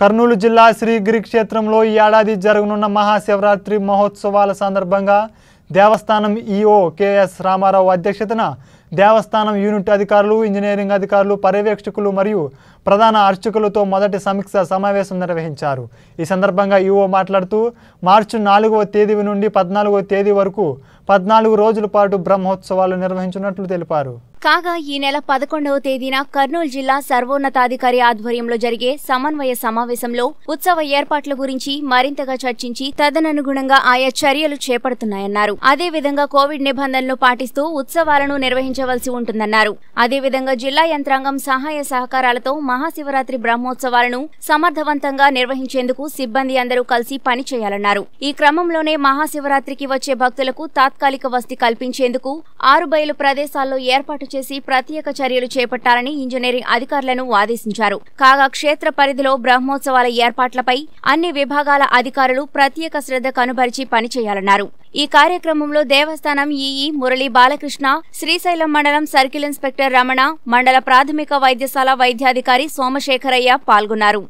కర్నూలు జిల్లా శ్రీగిరి క్షేత్రంలో ఈ ఏడాది జరగనున్న మహాశివరాత్రి మహోత్సవాల సందర్భంగా దేవస్థానం ఈఓ కెఎస్ రామారావు అధ్యక్షతన దేవస్థానం యూనిట్ అధికారులు ఇంజనీరింగ్ అధికారులు పర్యవేక్షకులు మరియు ప్రధాన అర్చకులతో మొదటి సమీక్ష సమావేశం నిర్వహించారు ఈ సందర్భంగా ఈఓ మాట్లాడుతూ మార్చి నాలుగవ తేదీ నుండి పద్నాలుగవ తేదీ వరకు పద్నాలుగు రోజుల పాటు బ్రహ్మోత్సవాలు నిర్వహించినట్లు తెలిపారు కాగా ఈ నెల పదకొండవ తేదీన కర్నూలు జిల్లా సర్వోన్నతాధికారి ఆధ్వర్యంలో జరిగే సమన్వయ సమావేశంలో ఉత్సవ ఏర్పాట్ల గురించి మరింతగా చర్చించి తదననుగుణంగా ఆయా చర్యలు చేపడుతున్నాయన్నారు అదేవిధంగా కోవిడ్ నిబంధనలు పాటిస్తూ ఉత్సవాలను నిర్వహించవలసి ఉంటుందన్నారు అదేవిధంగా జిల్లా యంత్రాంగం సహాయ సహకారాలతో మహాశివరాత్రి బ్రహ్మోత్సవాలను సమర్థవంతంగా నిర్వహించేందుకు సిబ్బంది అందరూ కలిసి పనిచేయాలన్నారు ఈ క్రమంలోనే మహాశివరాత్రికి వచ్చే భక్తులకు తాత్కాలిక వసతి కల్పించేందుకు ఆరు బయలు ప్రదేశాల్లో ఏర్పాటు చేసి ప్రత్యేక చర్యలు చేపట్టాలని ఇంజనీరింగ్ అధికారులను ఆదేశించారు కాగా క్షేత్ర పరిధిలో బ్రహ్మోత్సవాల ఏర్పాట్లపై అన్ని విభాగాల అధికారులు ప్రత్యేక శ్రద్ధ కనుబరిచి పనిచేయాలన్నారు ఈ కార్యక్రమంలో దేవస్థానం ఈఈ మురళీ బాలకృష్ణ శ్రీశైలం మండలం సర్కిల్ ఇన్స్పెక్టర్ రమణ మండల ప్రాథమిక వైద్యశాల వైద్యాధికారి సోమశేఖరయ్య పాల్గొన్నారు